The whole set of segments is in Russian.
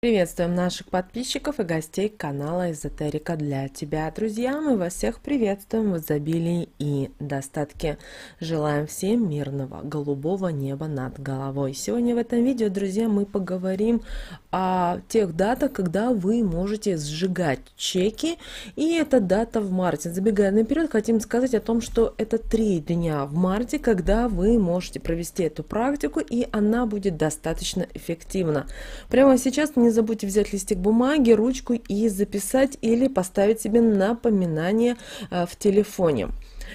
Приветствуем наших подписчиков и гостей канала Эзотерика для тебя. Друзья, мы вас всех приветствуем в изобилии и достатке. Желаем всем мирного голубого неба над головой. Сегодня в этом видео, друзья, мы поговорим о тех датах, когда вы можете сжигать чеки. И это дата в марте. Забегая наперед, хотим сказать о том, что это три дня в марте, когда вы можете провести эту практику, и она будет достаточно эффективна. Прямо сейчас не не забудьте взять листик бумаги, ручку и записать или поставить себе напоминание э, в телефоне.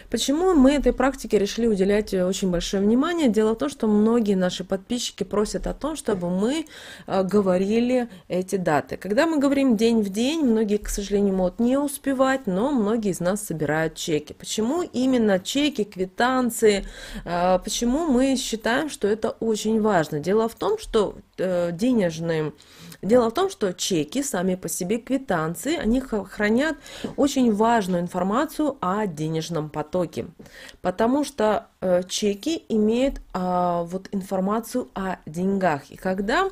Почему мы этой практике решили уделять э, очень большое внимание? Дело в том, что многие наши подписчики просят о том, чтобы мы э, говорили эти даты. Когда мы говорим день в день, многие, к сожалению, могут не успевать, но многие из нас собирают чеки. Почему именно чеки, квитанции? Почему мы считаем, что это очень важно? Дело в том, что Э, денежным. Дело в том, что чеки, сами по себе квитанции, они хранят очень важную информацию о денежном потоке, потому что э, чеки имеют а, вот информацию о деньгах. И когда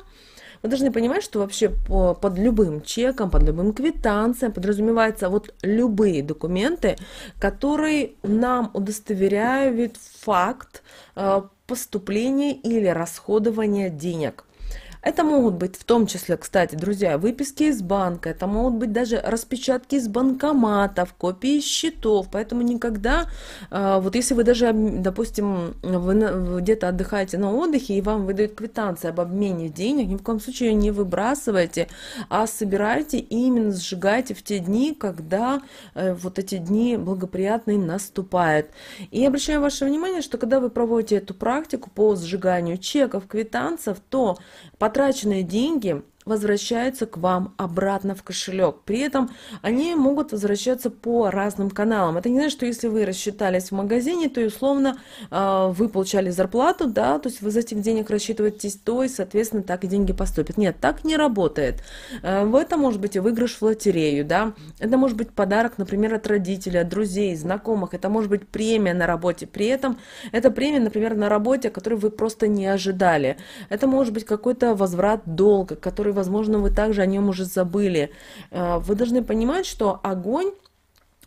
вы должны понимать, что вообще под любым чеком, под любым квитанцией подразумеваются вот любые документы, которые нам удостоверяют факт э, поступления или расходования денег. Это могут быть в том числе, кстати, друзья, выписки из банка, это могут быть даже распечатки из банкоматов, копии счетов, поэтому никогда, а, вот если вы даже, допустим, вы где-то отдыхаете на отдыхе и вам выдают квитанции об обмене денег, ни в коем случае не выбрасывайте, а собирайте и именно сжигайте в те дни, когда э, вот эти дни благоприятные наступают. И обращаю ваше внимание, что когда вы проводите эту практику по сжиганию чеков, квитанцев, то под потраченные деньги возвращаются к вам обратно в кошелек. При этом они могут возвращаться по разным каналам. Это не значит, что если вы рассчитались в магазине, то и условно а, вы получали зарплату, да, то есть вы за этих денег рассчитываетесь, то и, соответственно, так и деньги поступят. Нет, так не работает. А, это может быть и выигрыш в лотерею, да, это может быть подарок, например, от родителя, от друзей, знакомых, это может быть премия на работе. При этом это премия, например, на работе, которую вы просто не ожидали. Это может быть какой-то возврат долга, который который, возможно, вы также о нем уже забыли. Э, вы должны понимать, что огонь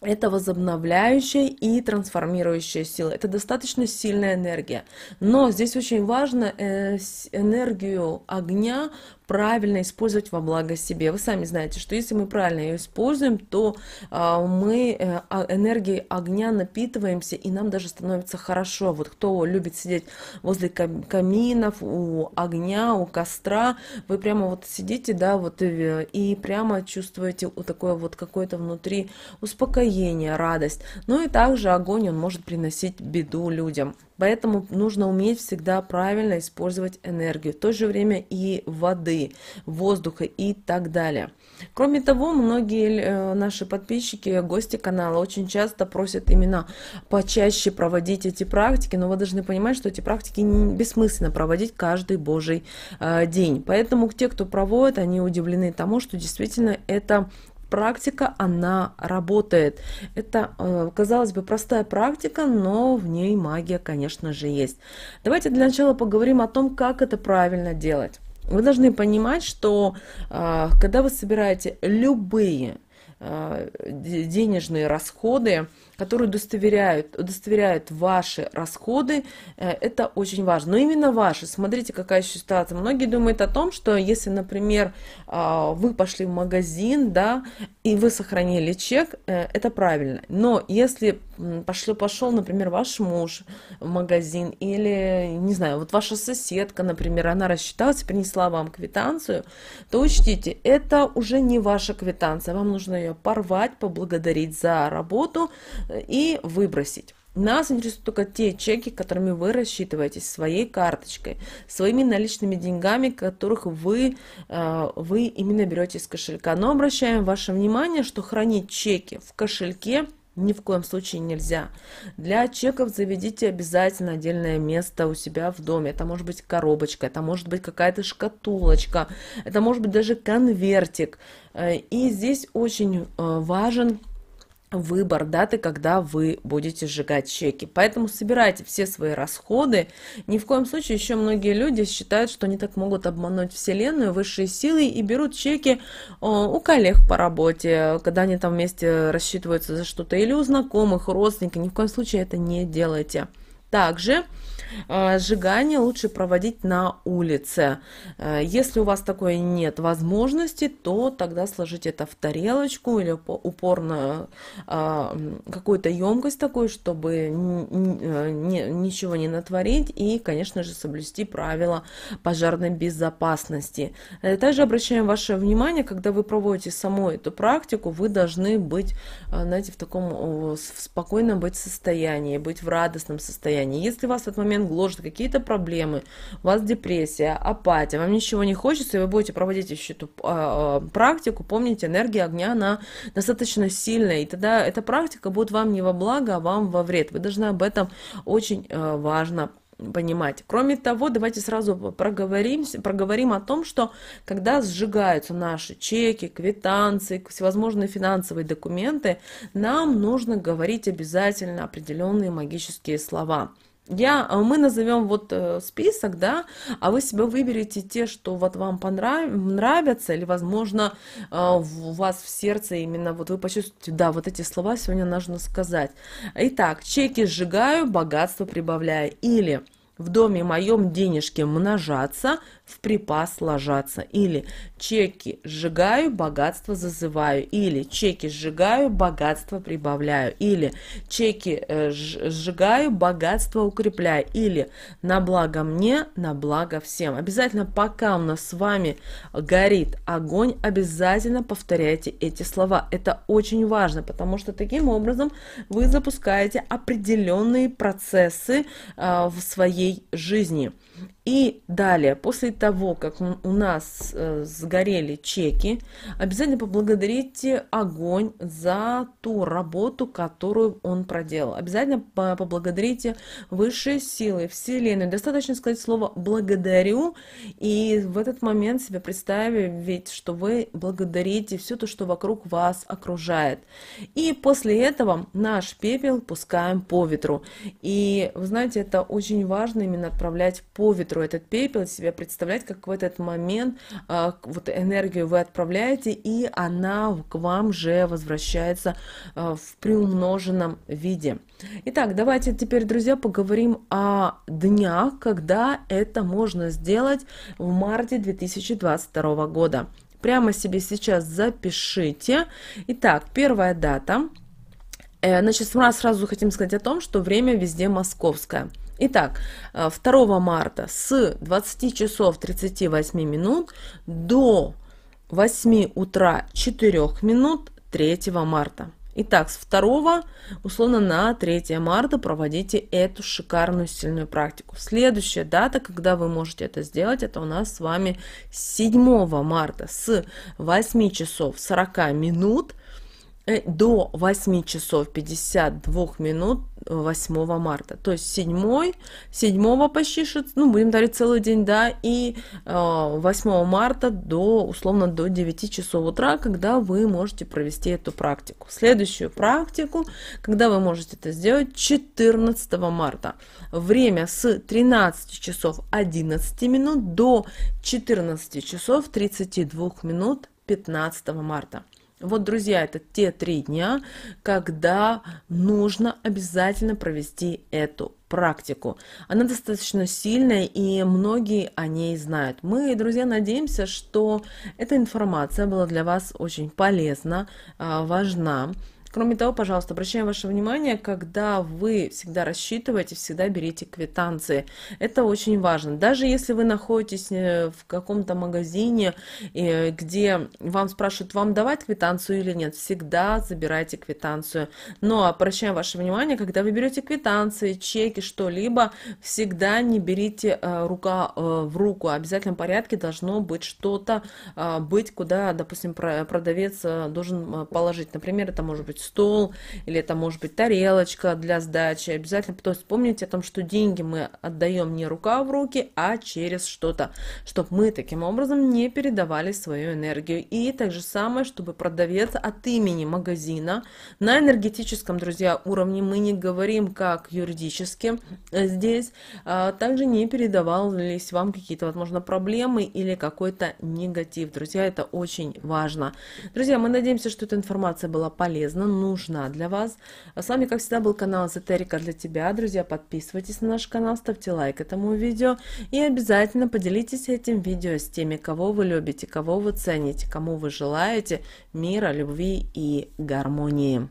это возобновляющая и трансформирующая сила. Это достаточно сильная энергия. Но здесь очень важно э, энергию огня правильно использовать во благо себе. Вы сами знаете, что если мы правильно ее используем, то а, мы э, энергией огня напитываемся, и нам даже становится хорошо. Вот кто любит сидеть возле каминов, у огня, у костра, вы прямо вот сидите, да, вот э, и прямо чувствуете вот такое вот какое-то внутри успокоение, успокоение, радость. Ну и также огонь, он может приносить беду людям. Поэтому нужно уметь всегда правильно использовать энергию, в то же время и воды, воздуха и так далее. Кроме того, многие э, наши подписчики, гости канала очень часто просят именно почаще проводить эти практики, но вы должны понимать, что эти практики бессмысленно проводить каждый божий э, день. Поэтому те, кто проводит, они удивлены тому, что действительно это практика, она работает. Это, э, казалось бы, простая практика, но в ней магия, конечно же, есть. Давайте для начала поговорим о том, как это правильно делать. Вы должны понимать, что а, когда вы собираете любые а, денежные расходы, которые удостоверяют, удостоверяют ваши расходы. Э, это очень важно. Но именно ваши. Смотрите, какая еще ситуация. Многие думают о том, что если, например, а, вы пошли в магазин, да, и вы сохранили чек, э, это правильно. Но если пошел, пошел, например, ваш муж в магазин или, не знаю, вот ваша соседка, например, она рассчиталась и принесла вам квитанцию, то учтите, это уже не ваша квитанция. Вам нужно ее порвать, поблагодарить за работу, и выбросить. Нас интересуют только те чеки, которыми вы рассчитываетесь, своей карточкой, своими наличными деньгами, которых вы, э, вы именно берете из кошелька. Но обращаем ваше внимание, что хранить чеки в кошельке ни в коем случае нельзя. Для чеков заведите обязательно отдельное место у себя в доме. Это может быть коробочка, это может быть какая-то шкатулочка, это может быть даже конвертик. Э, и здесь очень э, важен выбор даты, когда вы будете сжигать чеки. Поэтому собирайте все свои расходы. Ни в коем случае еще многие люди считают, что они так могут обмануть Вселенную, высшие силы и берут чеки э, у коллег по работе, когда они там вместе рассчитываются за что-то, или у знакомых, у родственников. Ни в коем случае это не делайте. Также а, сжигание лучше проводить на улице. А, если у вас такой нет возможности, то тогда сложите это в тарелочку или упорно а, какую-то емкость такую, чтобы ничего не натворить и, конечно же, соблюсти правила пожарной безопасности. Э, также обращаем ваше внимание, когда вы проводите саму эту практику, вы должны быть, э, знаете, в таком в спокойном быть состоянии, быть в радостном состоянии. Если у вас в этот момент гложет какие-то проблемы, у вас депрессия, апатия, вам ничего не хочется, и вы будете проводить еще эту э, практику, помните, энергия огня, она достаточно сильная, и тогда эта практика будет вам не во благо, а вам во вред. Вы должны об этом очень э, важно понимать. Кроме того, давайте сразу проговорим, проговорим о том, что когда сжигаются наши чеки, квитанции, всевозможные финансовые документы, нам нужно говорить обязательно определенные магические слова. Я, а, мы назовем вот э, список, да, а вы себе выберете те, что вот вам понрав, нравятся, или, возможно, а, у вас в сердце именно вот вы почувствуете, да, вот эти слова сегодня нужно сказать. Итак, чеки сжигаю, богатство прибавляю. Или в доме моем денежки множатся, в припас ложатся. Или чеки сжигаю, богатство зазываю. Или чеки сжигаю, богатство прибавляю. Или чеки э, сжигаю, богатство укрепляю. Или на благо мне, на благо всем. Обязательно, пока у нас с вами горит огонь, обязательно повторяйте эти слова. Это очень важно, потому что таким образом вы запускаете определенные процессы э, в своей своей жизни. И далее, после того, как у нас э, сгорели чеки, обязательно поблагодарите огонь за ту работу, которую он проделал. Обязательно поблагодарите высшие силы, Вселенную. Достаточно сказать слово «благодарю», и в этот момент себе представить, что вы благодарите все то, что вокруг вас окружает. И после этого наш пепел пускаем по ветру. И, вы знаете, это очень важно именно отправлять по ветру, ведро, этот пепел, себя представлять, как в этот момент а, вот энергию вы отправляете, и она к вам же возвращается а, в приумноженном виде. Итак, давайте теперь, друзья, поговорим о днях, когда это можно сделать в марте 2022 года. Прямо себе сейчас запишите. Итак, первая дата э, Значит, сразу хотим сказать о том, что время везде московское. Итак, 2 э, марта с 20 часов 38 минут до 8 утра 4 минут 3 марта. Итак, с 2 условно на 3 марта проводите эту шикарную сильную практику. Следующая дата, когда вы можете это сделать, это у нас с вами 7 марта с 8 часов 40 минут Э, до 8 часов 52 минут 8 э, марта. То есть 7, 7 почти, ну, будем дарить целый день, да, и 8 э, марта до, условно, до 9 часов утра, когда вы можете провести эту практику. Следующую практику, когда вы можете это сделать, 14 марта. Время с 13 часов 11 минут до 14 часов 32 минут 15 марта. Вот, друзья, это те три дня, когда нужно обязательно провести эту практику. Она достаточно сильная, и многие о ней знают. Мы, друзья, надеемся, что эта информация была для вас очень полезна, а, важна. Кроме того, пожалуйста, обращаем ваше внимание, когда вы всегда рассчитываете, всегда берите квитанции. Это очень важно. Даже если вы находитесь э, в каком-то магазине, э, где вам спрашивают, вам давать квитанцию или нет, всегда забирайте квитанцию. Но обращаем ваше внимание, когда вы берете квитанции, чеки, что-либо, всегда не берите э, рука в руку. В обязательном порядке должно быть что-то быть, куда, допустим, продавец должен положить. Например, это может быть стол, или это может быть тарелочка для сдачи. Обязательно то есть помните о том, что деньги мы отдаем не рука в руки, а через что-то, чтобы мы таким образом не передавали свою энергию. И так же самое, чтобы продавец от имени магазина на энергетическом, друзья, уровне мы не говорим как юридически э, здесь, а также не передавались вам какие-то, возможно, проблемы или какой-то негатив. Друзья, это очень важно. Друзья, мы надеемся, что эта информация была полезна нужна для вас. с вами, как всегда, был канал Эзотерика для тебя. Друзья, подписывайтесь на наш канал, ставьте лайк этому видео и обязательно поделитесь этим видео с теми, кого вы любите, кого вы цените, кому вы желаете мира, любви и гармонии.